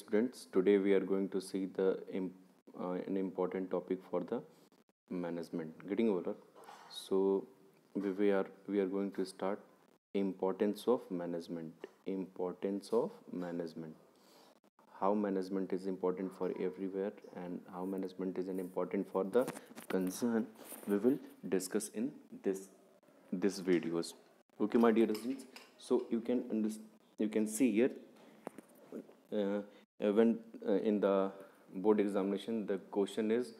students today we are going to see the uh, an important topic for the management getting over so we are we are going to start importance of management importance of management how management is important for everywhere and how management is an important for the concern we will discuss in this this videos okay my dear students so you can understand you can see here uh, when uh, in the board examination the question is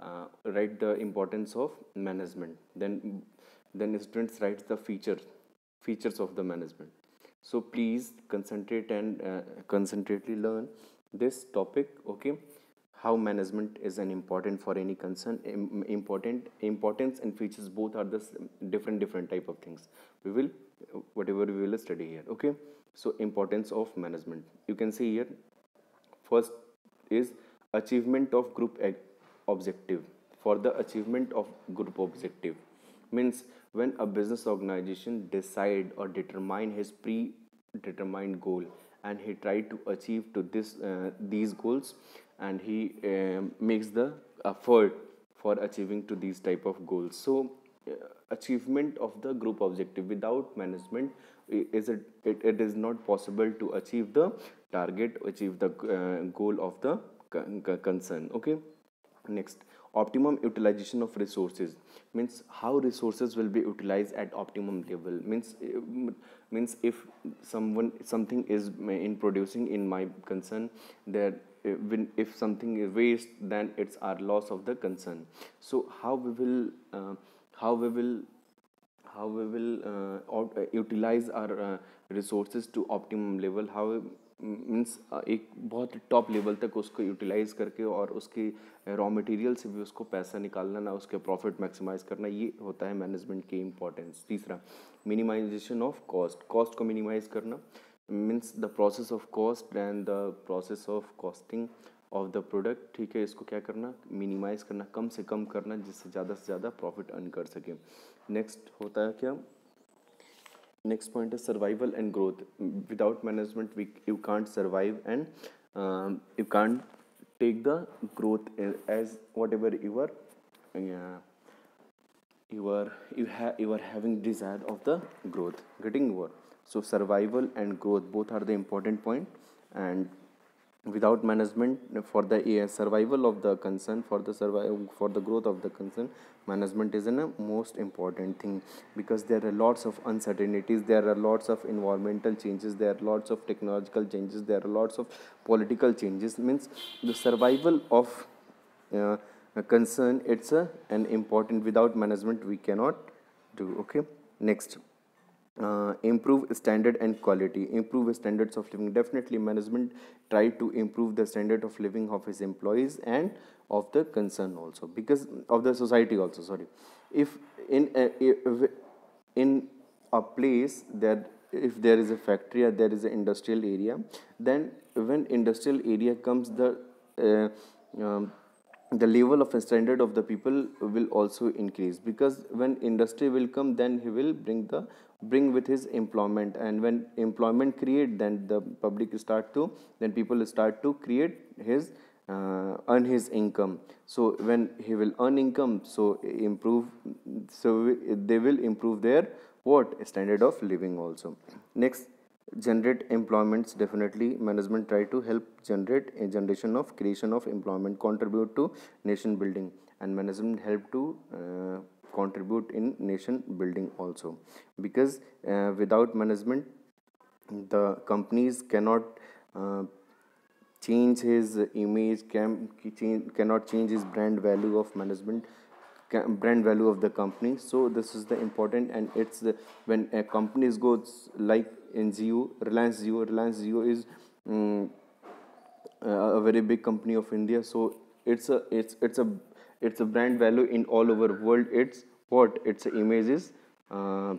uh, write the importance of management then then students write the feature features of the management so please concentrate and uh, concentrately learn this topic okay how management is an important for any concern important importance and features both are the different different type of things we will whatever we will study here okay so importance of management you can see here first is achievement of group objective for the achievement of group objective means when a business organization decide or determine his predetermined goal and he try to achieve to this uh, these goals and he uh, makes the effort for achieving to these type of goals so uh, achievement of the group objective without management is it, it, it is not possible to achieve the target achieve the uh, goal of the concern okay next optimum utilization of resources means how resources will be utilized at optimum level means eh, means if someone something is eh, in producing in my concern that eh, if something is waste then it's our loss of the concern so how we will uh, how we will how we will uh, utilize our uh, resources to optimum level how means uh, एक बहुत top level तक उसको utilise करके और उसके raw material से भी उसको पैसा निकालना ना उसके प्रॉफिट मैक्सिमाइज करना ये होता है मैनेजमेंट की इम्पोर्टेंस तीसरा मिनिमाइजेशन ऑफ कॉस्ट कॉस्ट को मिनिमाइज करना means the process of cost and the process of costing of the product ठीक है इसको क्या करना मिनिमाइज़ करना कम से कम करना जिससे ज़्यादा से ज़्यादा प्रॉफिट अर्न कर सकें नेक्स्ट होता है क्या next point is survival and growth without management we you can't survive and um, you can't take the growth as whatever you are yeah, you are you have you are having desire of the growth getting over so survival and growth both are the important point and without management for the survival of the concern for the survival for the growth of the concern management is a uh, most important thing because there are lots of uncertainties there are lots of environmental changes there are lots of technological changes there are lots of political changes means the survival of uh, concern it's a, an important without management we cannot do okay next uh, improve standard and quality improve standards of living definitely management try to improve the standard of living of his employees and of the concern also because of the society also sorry if in a, uh, if in a place that if there is a factory or there is an industrial area then when industrial area comes the uh, um, the level of standard of the people will also increase because when industry will come then he will bring the bring with his employment and when employment create then the public start to then people start to create his uh, earn his income so when he will earn income so improve so they will improve their what standard of living also next generate employments definitely management try to help generate a generation of creation of employment contribute to nation building and management help to uh, contribute in nation building also because uh, without management the companies cannot uh, change his image can change, cannot change his brand value of management brand value of the company so this is the important and it's the when a companies goes like in Jio, Reliance Jio. Reliance Jio is um, a very big company of India, so it's a it's it's a it's a brand value in all over world. It's what its image is uh,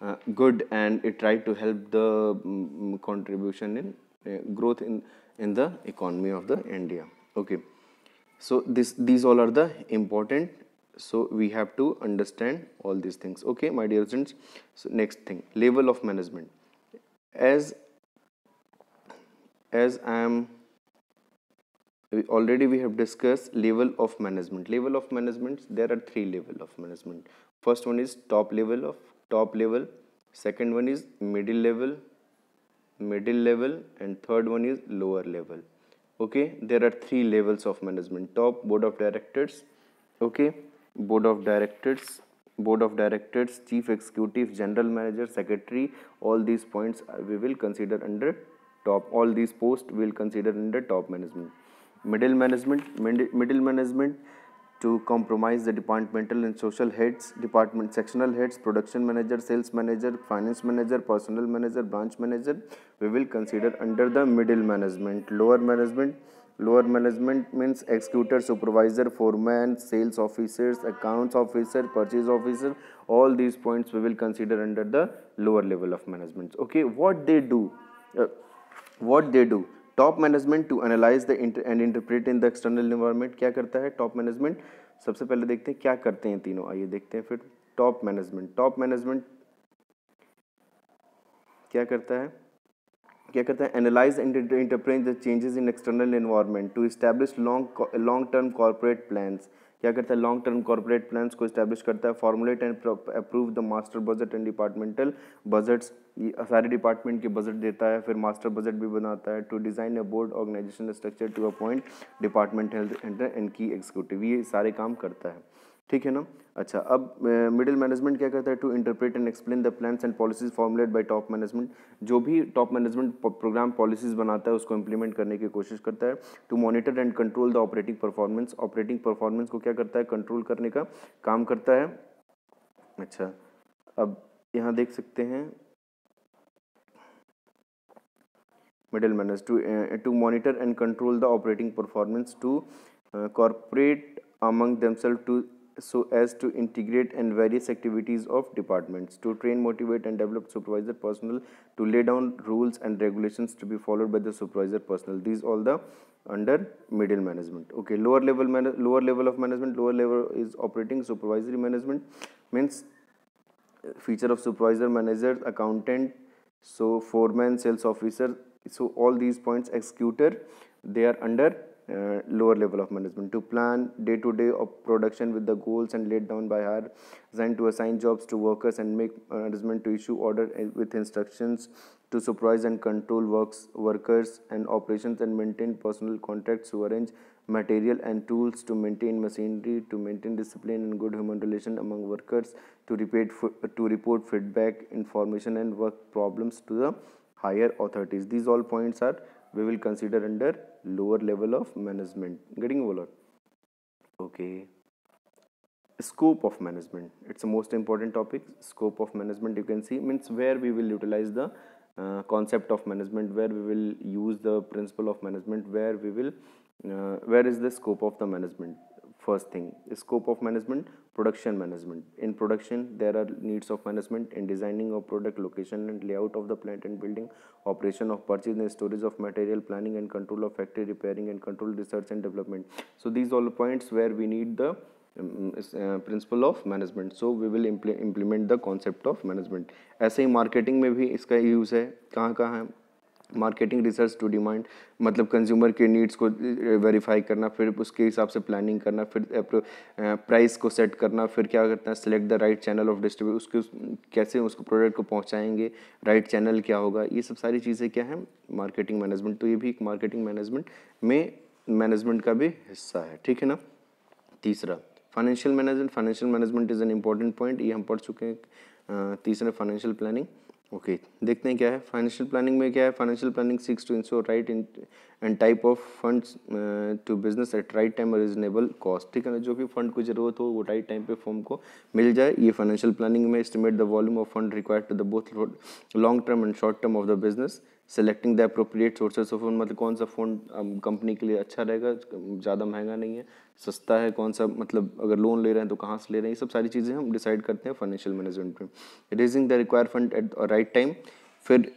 uh, good, and it tried to help the um, contribution in uh, growth in in the economy of the India. Okay, so this these all are the important so we have to understand all these things okay my dear students so next thing level of management as as i am already we have discussed level of management level of management there are three level of management first one is top level of top level second one is middle level middle level and third one is lower level okay there are three levels of management top board of directors okay board of directors board of directors chief executive general manager secretary all these points we will consider under top all these posts we will consider under top management middle management middle management to compromise the departmental and social heads department sectional heads production manager sales manager finance manager personal manager branch manager we will consider under the middle management lower management lower management means executor supervisor foreman sales officers accounts officer purchase officer all these points we will consider under the lower level of management okay what they do what they do top management to analyse the and interpret in the external environment क्या करता है top management सबसे पहले देखते हैं क्या करते हैं तीनों आइए देखते हैं फिर टॉप मैनेजमेंट टॉप मैनेजमेंट क्या करता है क्या कहते हैं analyse and interpret the changes in external environment to establish long long term corporate plans क्या करता है लॉन्ग टर्म कॉरपोरेट प्लान्स को इस्टेब्लिश करता है formulate and approve the master budget and departmental budgets सारे डिपार्टमेंट के बजट देता है फिर मास्टर बजट भी बनाता है to design a board organisation structure to appoint department health and key executive ये सारे काम करता है ठीक है ना अच्छा अब मिडिल मैनेजमेंट क्या करता है to interpret and explain the plans and policies formulate by top management जो भी टॉप मैनेजमेंट प्रोग्राम पॉलिसीज बनाता है उसको इंप्लीमेंट करने की कोशिश करता है to monitor and control the operating performance operating performance को क्या करता है कंट्रोल करने का काम करता है अच्छा अब यहाँ देख सकते हैं middle manage to to monitor and control the operating performance to corporate among themselves to so as to integrate and various activities of departments to train motivate and develop supervisor personnel to lay down rules and regulations to be followed by the supervisor personnel these all the under middle management okay lower level man, lower level of management lower level is operating supervisory management means uh, feature of supervisor managers accountant so foreman sales officer so all these points executor they are under uh, lower level of management to plan day to day of production with the goals and laid down by her then to assign jobs to workers and make management to issue order with instructions to supervise and control works workers and operations and maintain personal contacts to arrange material and tools to maintain machinery to maintain discipline and good human relation among workers to report to report feedback information and work problems to the higher authorities these all points are we will consider under lower level of management getting over okay scope of management it's the most important topic scope of management you can see means where we will utilize the uh, concept of management where we will use the principle of management where we will uh, where is the scope of the management first thing scope of management production management in production there are needs of management in designing of product location and layout of the plant and building operation of purchase and storage of material planning and control of factory repairing and control research and development so these all points where we need the um, uh, principle of management so we will impl implement the concept of management As a marketing में be इसका use है कहाँ marketing research to demand मतलब consumer के needs को verify करना फिर उसके हिसाब से प्लानिंग करना फिर प्राइस को सेट करना फिर क्या करते हैं select the right channel of distribute उसके उस, कैसे उसको प्रोडक्ट को पहुंचाएंगे राइट चैनल क्या होगा ये सब सारी चीज़ें क्या हैं मार्केटिंग मैनेजमेंट तो ये भी एक मार्केटिंग मैनेजमेंट में मैनेजमेंट का भी हिस्सा है ठीक है ना तीसरा financial management financial management is an important point ये हम पढ़ चुके हैं तीसरे फाइनेंशियल प्लानिंग ओके देखते हैं क्या है फाइनेंशियल प्लानिंग में क्या है financial planning seeks to ensure right and type of funds to business at right time और रिजनेबल कॉस्ट ठीक है ना जो भी फंड को जरूरत हो वो राइट टाइम पे फॉर्म को मिल जाए ये फाइनेंशियल प्लानिंग में estimate the volume of fund required to the both long term and short term of the business selecting the appropriate sources of phone मतलब कौन सा फ़ोन कंपनी um, के लिए अच्छा रहेगा ज़्यादा महंगा नहीं है सस्ता है कौन सा मतलब अगर लोन ले रहे हैं तो कहाँ से ले रहे हैं ये सब सारी चीज़ें हम डिसाइड करते हैं फाइनेंशियल मैनेजमेंट में raising the require fund at right time फिर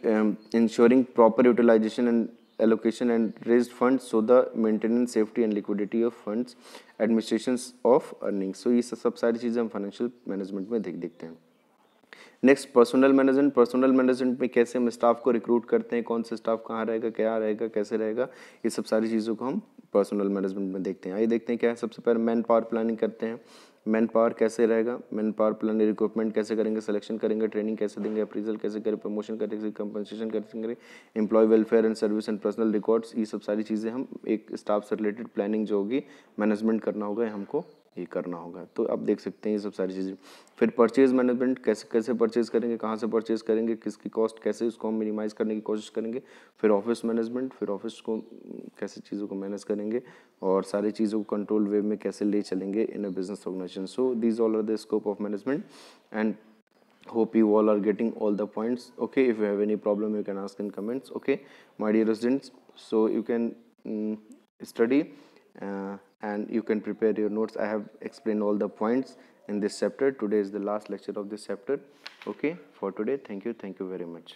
ensuring proper utilisation and allocation and raise fund so the maintenance safety and liquidity of funds administration of earnings so ये सब सारी चीज़ें हम फाइनेंशियल मैनेजमेंट में देख देखते हैं next personal management personal management में कैसे हम स्टाफ को रिक्रूट करते हैं कौन सा स्टाफ कहाँ रहेगा क्या रहेगा कैसे रहेगा ये सब सारी चीज़ों को हम पर्सनल मैनेजमेंट में देखते हैं आइए देखते हैं क्या है सबसे पहले मैन पावर प्लानिंग करते हैं मैन पावर कैसे रहेगा मैन पावर प्लान रिक्रूटमेंट कैसे करेंगे सिलेक्शन करेंगे ट्रेनिंग कैसे देंगे अप्रीजल कैसे करें प्रमोशन करेंगे कंपनसेशन करेंगे employ welfare and service and personal records ये सब सारी चीज़ें हम एक स्टाफ से रिलेटेड प्लानिंग जो होगी मैनेजमेंट करना होगा हमको ये करना होगा तो आप देख सकते हैं ये सब सारी चीज़ें फिर परचेज़ मैनेजमेंट कैसे कैसे परचेज़ करेंगे कहाँ से परचेज़ करेंगे किसकी कॉस्ट कैसे उसको हम मिनिमाइज़ करने की कोशिश करेंगे फिर ऑफिस मैनेजमेंट फिर ऑफिस को कैसे चीज़ों को मैनेज करेंगे और सारी चीज़ों को कंट्रोल वे में कैसे ले चलेंगे in a business organisation so these all are the scope of management and hope you all are getting all the points okay if you have any problem you can ask in comments okay my dear residents so you can study uh, and you can prepare your notes i have explained all the points in this chapter today is the last lecture of this chapter okay for today thank you thank you very much